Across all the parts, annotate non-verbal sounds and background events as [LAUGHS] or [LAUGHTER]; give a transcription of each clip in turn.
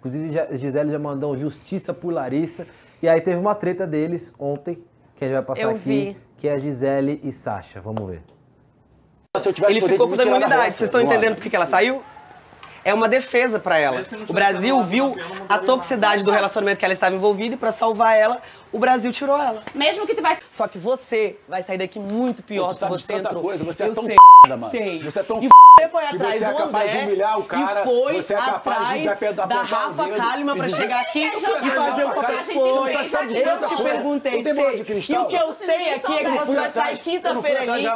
Inclusive, a Gisele já mandou justiça por Larissa. E aí teve uma treta deles ontem, que a gente vai passar Eu aqui, vi. que é Gisele e Sasha. Vamos ver. Ele ficou com imunidade. Vocês estão entendendo por que ela saiu? É uma defesa para ela. O Brasil viu a toxicidade do relacionamento que ela estava envolvida e para salvar ela, o Brasil tirou ela. Mesmo que tu vai. Só que você vai sair daqui muito pior do que você entrou. Coisa, você é eu é tão sei, f***da, mano. Sei. Você é tão f***da. Você foi atrás você é capaz de humilhar o cara. E foi você é capaz de da Rafa Kalimann pra chegar aqui e fazer o que foi. Eu te perguntei. E o que eu sei aqui é que você vai sair quinta-feira ali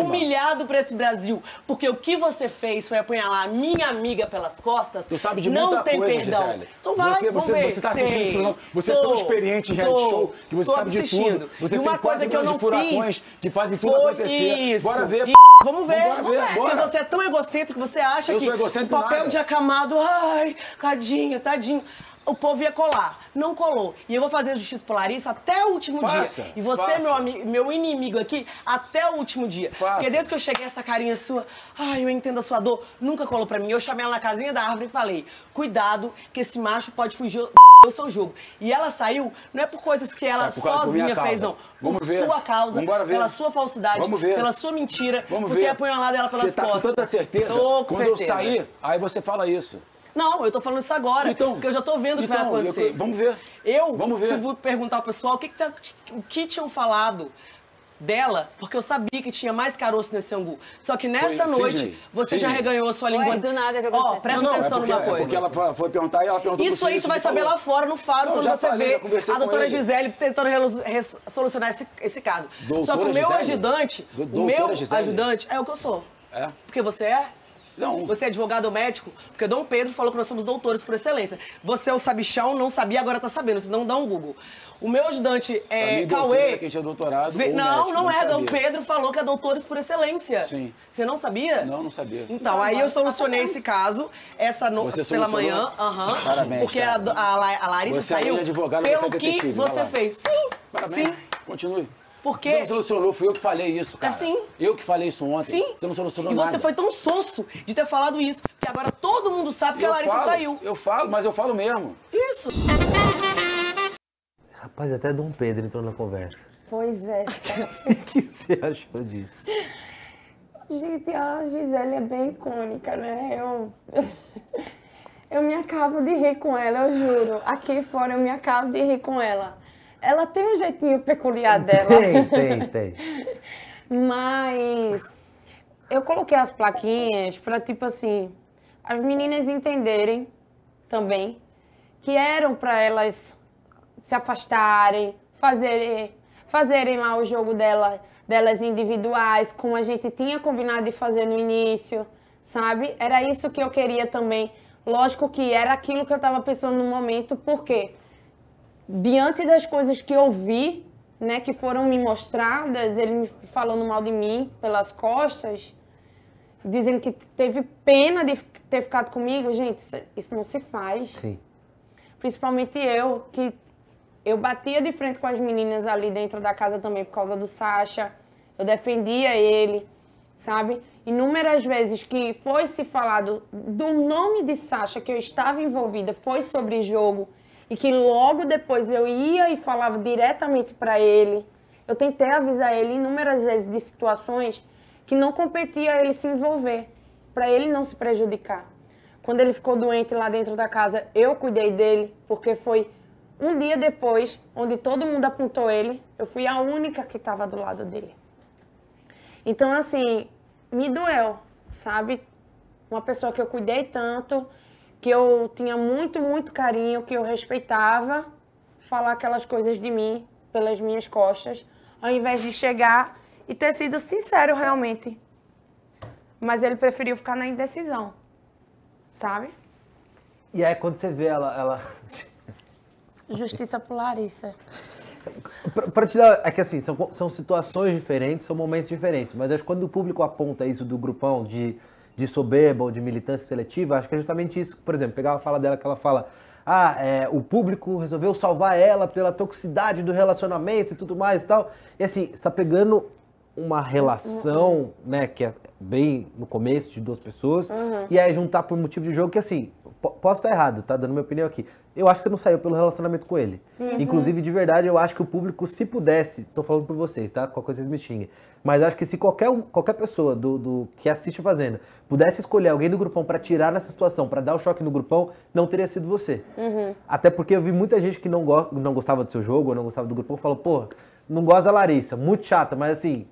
humilhado pra esse Brasil. Porque o que você fez foi lá a minha amiga pelas costas. Tu sabe de muita coisa, Não tem perdão. Então vai, Você tá assistindo isso, Você é tão experiente em reality show show que você Tô sabe assistindo. de tudo. Você e tem uma coisa que eu não fiz que fazem tudo acontecer. Isso. Bora ver. E... Vamos ver. Vamos ver, ver. Porque você é tão egocêntrico, você acha eu que o papel nada. de acamado, ai, tadinho, tadinho o povo ia colar. Não colou. E eu vou fazer justiça pro Larissa até o último faça, dia. E você, faça. meu amigo, meu inimigo aqui, até o último dia. Faça. Porque desde que eu cheguei, essa carinha sua, ai, eu entendo a sua dor, nunca colou pra mim. Eu chamei ela na casinha da árvore e falei: cuidado, que esse macho pode fugir eu sou jogo. E ela saiu, não é por coisas que ela é causa, sozinha fez, não. Vamos por ver. sua causa, ver. pela sua falsidade, Vamos ver. pela sua mentira, Vamos por ter apunhalado ela pelas Você tá com tanta certeza? Tô com Quando certeza. eu sair, aí você fala isso. Não, eu tô falando isso agora, Então. porque eu já tô vendo o que vai então, eu- acontecer. vamos ver. Eu Vamos ver. fui perguntar ao pessoal o que, que, tá, o que tinham falado dela, porque eu sabia que tinha mais caroço nesse angu. Só que nessa foi, noite, você já reganhou a sua língua. Foi, do nada que Ó, oh, presta não, atenção é porque, numa coisa. É porque ela foi perguntar e ela perguntou Isso aí você vai saber falou. lá fora, no faro, não, quando você falei, vê a doutora Gisele tentando solucionar esse, esse caso. Doutora Só que o meu Gisele? ajudante, doutora o meu Gisele? ajudante é o que eu sou. É? Porque você é? Não. Você é advogado ou médico, porque Dom Pedro falou que nós somos doutores por excelência. Você é o sabichão, não sabia, agora tá sabendo, Se não dá um Google. O meu ajudante é mim, Cauê. Quem tinha é doutorado. Ve... Não, médico, não, não, é. Sabia. Dom Pedro falou que é doutores por excelência. Sim. Você não sabia? Não, não sabia. Então, não, aí eu tá solucionei tá esse caso, essa no... Você pela manhã. Aham. Uh -huh, Porque cara. a, a, a Larissa você é saiu. É advogado, pelo você é detetive, que você fez. Sim. Parabéns. Sim. Continue. Porque... Você não solucionou, fui eu que falei isso, cara. Assim. Eu que falei isso ontem. Sim. Você não solucionou e nada. E você foi tão sonso de ter falado isso, que agora todo mundo sabe que eu a Larissa falo, saiu. Eu falo, mas eu falo mesmo. Isso. Rapaz, até Dom Pedro entrou na conversa. Pois é. [LAUGHS] o que você achou disso? Gente, a Gisele é bem icônica, né? Eu... [LAUGHS] eu me acabo de rir com ela, eu juro. Aqui fora eu me acabo de rir com ela. Ela tem um jeitinho peculiar dela. Tem, tem, tem. [LAUGHS] Mas eu coloquei as plaquinhas para tipo assim, as meninas entenderem também que eram para elas se afastarem, fazerem, fazerem lá o jogo dela, delas individuais, como a gente tinha combinado de fazer no início, sabe? Era isso que eu queria também. Lógico que era aquilo que eu estava pensando no momento, por quê? diante das coisas que eu vi, né, que foram me mostradas, ele me falando mal de mim pelas costas, dizendo que teve pena de ter ficado comigo, gente, isso não se faz. Sim. Principalmente eu, que eu batia de frente com as meninas ali dentro da casa também por causa do Sacha. Eu defendia ele, sabe? Inúmeras vezes que foi se falado do nome de Sacha que eu estava envolvida, foi sobre jogo e que logo depois eu ia e falava diretamente para ele. Eu tentei avisar ele inúmeras vezes de situações que não competia ele se envolver, para ele não se prejudicar. Quando ele ficou doente lá dentro da casa, eu cuidei dele, porque foi um dia depois, onde todo mundo apontou ele, eu fui a única que estava do lado dele. Então, assim, me doeu, sabe? Uma pessoa que eu cuidei tanto, que eu tinha muito, muito carinho, que eu respeitava, falar aquelas coisas de mim pelas minhas costas, ao invés de chegar e ter sido sincero realmente. Mas ele preferiu ficar na indecisão, sabe? E aí quando você vê ela, ela... Justiça por Larissa. Para te dar. É que assim, são, são situações diferentes, são momentos diferentes, mas acho que quando o público aponta isso do grupão de de soberba ou de militância seletiva, acho que é justamente isso. Por exemplo, pegar a fala dela que ela fala ah, é, o público resolveu salvar ela pela toxicidade do relacionamento e tudo mais e tal. E assim, está pegando uma relação, né, que é bem no começo de duas pessoas, uhum. e aí juntar por motivo de jogo que assim, Posso estar errado, tá? Dando minha opinião aqui. Eu acho que você não saiu pelo relacionamento com ele. Sim. Inclusive, de verdade, eu acho que o público, se pudesse, tô falando por vocês, tá? Qualquer coisa vocês me xinguem. Mas acho que se qualquer, qualquer pessoa do, do que assiste Fazenda pudesse escolher alguém do grupão para tirar nessa situação, para dar o choque no grupão, não teria sido você. Uhum. Até porque eu vi muita gente que não, go não gostava do seu jogo, ou não gostava do grupão, falou, porra, não gosta da Larissa, muito chata, mas assim,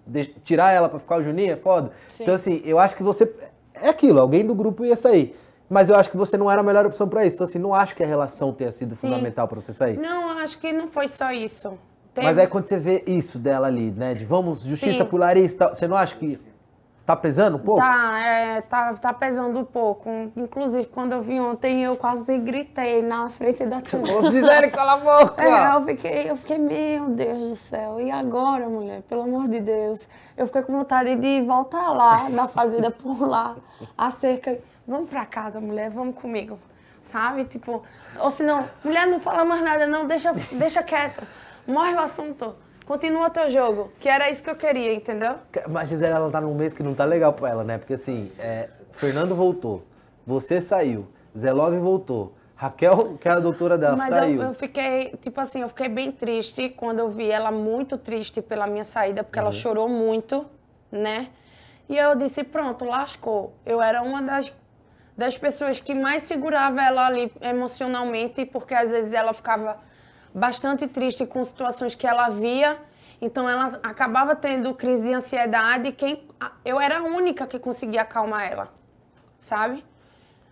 tirar ela para ficar o Juninho é foda. Sim. Então, assim, eu acho que você. É aquilo, alguém do grupo ia sair mas eu acho que você não era a melhor opção para isso. Então, assim, não acho que a relação tenha sido Sim. fundamental para você sair. Não, acho que não foi só isso. Mas aí é quando você vê isso dela ali, né? De vamos, justiça Sim. você não acha que tá pesando um pouco? Tá, é, tá, tá pesando um pouco. Inclusive, quando eu vi ontem, eu quase gritei na frente da turma. Os fizeram cala a boca! É, eu fiquei, eu fiquei, meu Deus do céu, e agora, mulher? Pelo amor de Deus. Eu fiquei com vontade de voltar lá, na fazenda por lá, acerca vamos para casa, mulher, vamos comigo, sabe? Tipo, ou senão, mulher, não fala mais nada, não, deixa, deixa quieto, morre o assunto. Continua teu jogo, que era isso que eu queria, entendeu? Mas Gisele, ela tá num mês que não tá legal pra ela, né? Porque assim, é, Fernando voltou, você saiu, Zelove voltou, Raquel, que é a doutora dela, Mas saiu. Mas eu, eu, fiquei, tipo assim, eu fiquei bem triste quando eu vi ela muito triste pela minha saída, porque uhum. ela chorou muito, né? E eu disse, pronto, lascou. Eu era uma das das pessoas que mais segurava ela ali emocionalmente, porque às vezes ela ficava bastante triste com situações que ela via. Então ela acabava tendo crise de ansiedade. Quem eu era a única que conseguia acalmar ela, sabe?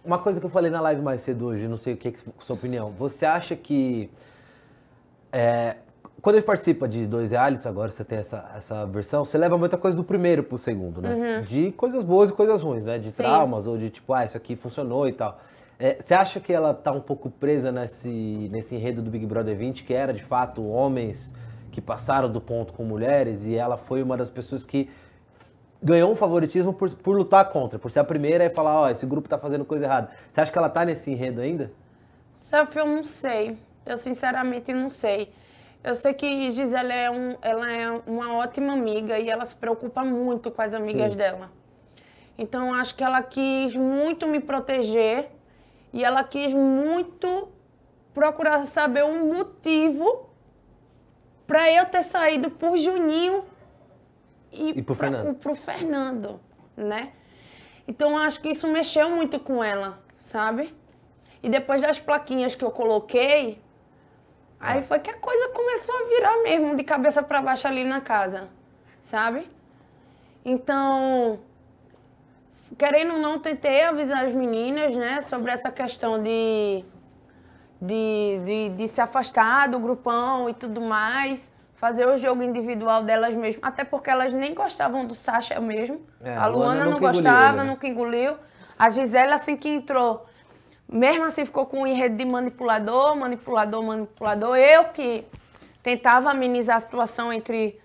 Uma coisa que eu falei na live mais cedo hoje, não sei o que é sua opinião. Você acha que é, quando ele participa de dois realities, agora você tem essa, essa versão, você leva muita coisa do primeiro pro segundo, né? Uhum. De coisas boas e coisas ruins, né? De Sim. traumas ou de tipo, ah, isso aqui funcionou e tal. É, você acha que ela tá um pouco presa nesse, nesse enredo do Big Brother 20, que era de fato homens que passaram do ponto com mulheres e ela foi uma das pessoas que ganhou um favoritismo por, por lutar contra, por ser a primeira e falar, ó, oh, esse grupo tá fazendo coisa errada. Você acha que ela tá nesse enredo ainda? Safi eu não sei. Eu sinceramente não sei. Eu sei que Gisele é, um, ela é uma ótima amiga e ela se preocupa muito com as amigas Sim. dela. Então, acho que ela quis muito me proteger e ela quis muito procurar saber um motivo para eu ter saído por Juninho e, e pro, pra, Fernando. pro Fernando, né? Então, acho que isso mexeu muito com ela, sabe? E depois das plaquinhas que eu coloquei, Aí ah. foi que a coisa começou a virar mesmo, de cabeça para baixo ali na casa, sabe? Então, querendo ou não, tentei avisar as meninas, né, sobre essa questão de, de, de, de, se afastar do grupão e tudo mais, fazer o jogo individual delas mesmas, até porque elas nem gostavam do Sasha mesmo, é, a Luana, Luana não gostava, engoliu, né? nunca engoliu, a Gisela, assim que entrou, mesmo assim, ficou com um enredo de manipulador, manipulador, manipulador. Eu que tentava amenizar a situação entre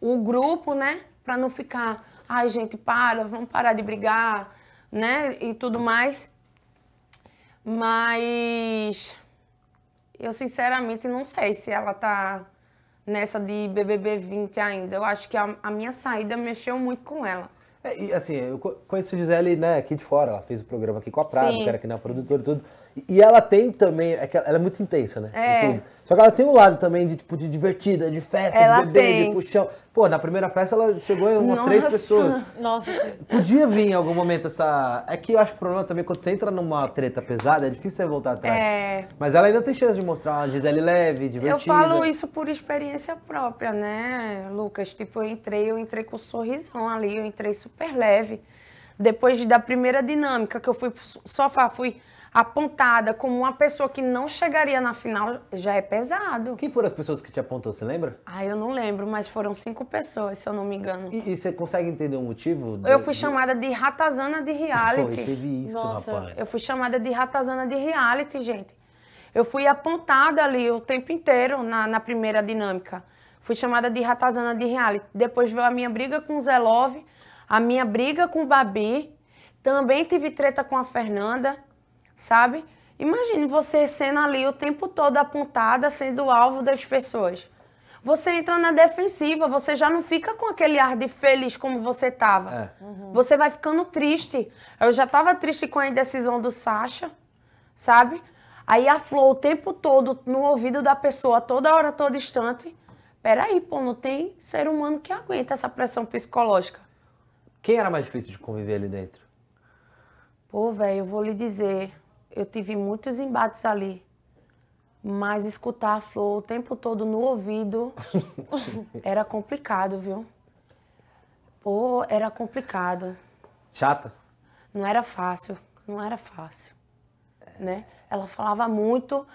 o grupo, né? Para não ficar, ai gente, para, vamos parar de brigar, né? E tudo mais. Mas eu sinceramente não sei se ela tá nessa de BBB 20 ainda. Eu acho que a, a minha saída mexeu muito com ela. É, e assim, eu conheço a Gisele né, aqui de fora, ela fez o programa aqui com a Prado, Sim. que era aqui na produtora e tudo. E ela tem também, é que ela é muito intensa, né? É. Só que ela tem um lado também de tipo de divertida, de festa, ela de bebê, tem. de puxão. Pô, na primeira festa ela chegou em umas Nossa. três pessoas. Nossa. Podia vir em algum momento essa. É que eu acho que o problema também é quando você entra numa treta pesada, é difícil você voltar atrás. É. Mas ela ainda tem chance de mostrar uma Gisele leve, divertida. Eu falo isso por experiência própria, né, Lucas? Tipo, eu entrei, eu entrei com um sorrisão ali, eu entrei super leve depois da primeira dinâmica que eu fui sofá, fui apontada como uma pessoa que não chegaria na final, já é pesado. Quem foram as pessoas que te apontou, você lembra? Ah, eu não lembro, mas foram cinco pessoas, se eu não me engano. E, e você consegue entender o motivo? eu fui chamada de ratazana de reality. Foi, teve isso, Nossa. rapaz. Eu fui chamada de ratazana de reality, gente. Eu fui apontada ali o tempo inteiro na, na primeira dinâmica. Fui chamada de ratazana de reality. Depois veio a minha briga com o Zelove. Love a minha briga com o Babi, também tive treta com a Fernanda, sabe? Imagine você sendo ali o tempo todo apontada, sendo alvo das pessoas. Você entra na defensiva, você já não fica com aquele ar de feliz como você estava. É. Uhum. Você vai ficando triste. Eu já estava triste com a indecisão do Sasha, sabe? Aí aflou o tempo todo no ouvido da pessoa, toda hora, todo instante. Peraí, pô, não tem ser humano que aguenta essa pressão psicológica. Quem era mais difícil de conviver ali dentro? Pô, velho, eu vou lhe dizer, eu tive muitos embates ali. Mas escutar a flor o tempo todo no ouvido [LAUGHS] era complicado, viu? Pô, era complicado. Chata? Não era fácil, não era fácil. É. Né? Ela falava muito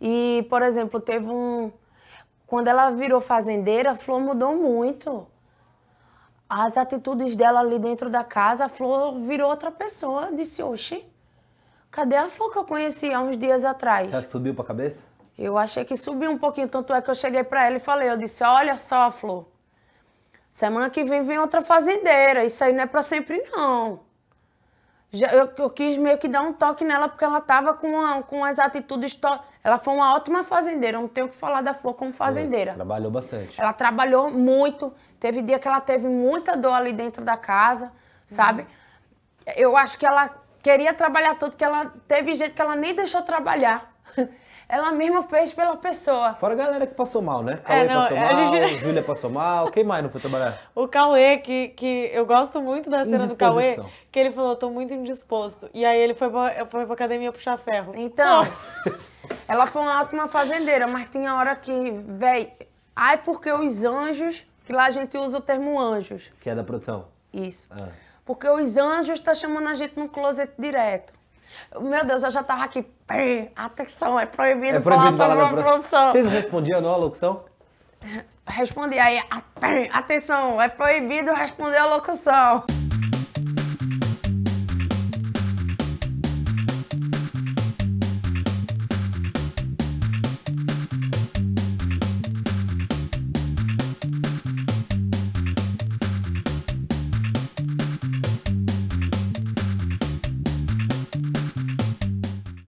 e, por exemplo, teve um quando ela virou fazendeira, a flor mudou muito as atitudes dela ali dentro da casa, a Flor virou outra pessoa. Disse, oxe, cadê a Flor que eu conheci há uns dias atrás? Você acha que subiu pra cabeça? Eu achei que subiu um pouquinho, tanto é que eu cheguei para ela e falei, eu disse, olha só, Flor, semana que vem vem outra fazendeira, isso aí não é pra sempre não já, eu, eu, quis meio que dar um toque nela porque ela tava com, uma, com as atitudes. To... Ela foi uma ótima fazendeira, não tenho o que falar da Flor como fazendeira. Trabalhou bastante. Ela trabalhou muito. Teve dia que ela teve muita dor ali dentro da casa, sabe? Uhum. Eu acho que ela queria trabalhar tanto que ela teve jeito que ela nem deixou trabalhar. [LAUGHS] ela mesma fez pela pessoa. Fora a galera que passou mal, né? Cauê é, não, passou mal, gente... Júlia passou mal, quem mais não foi trabalhar? O Cauê, que, que eu gosto muito da cena do Cauê, que ele falou, tô muito indisposto. E aí ele foi pra, foi pra academia puxar ferro. Então, [LAUGHS] ela foi uma ótima fazendeira, mas tinha hora que, véi, ai porque os anjos, que lá a gente usa o termo anjos. Que é da produção? Isso. Ah. Porque os anjos tá chamando a gente no closet direto. Meu Deus, eu já tava aqui. Atenção, é proibido, é proibido falar, falar sobre pro... produção. Vocês respondiam não a locução? Respondi aí. Atenção, é proibido responder a locução.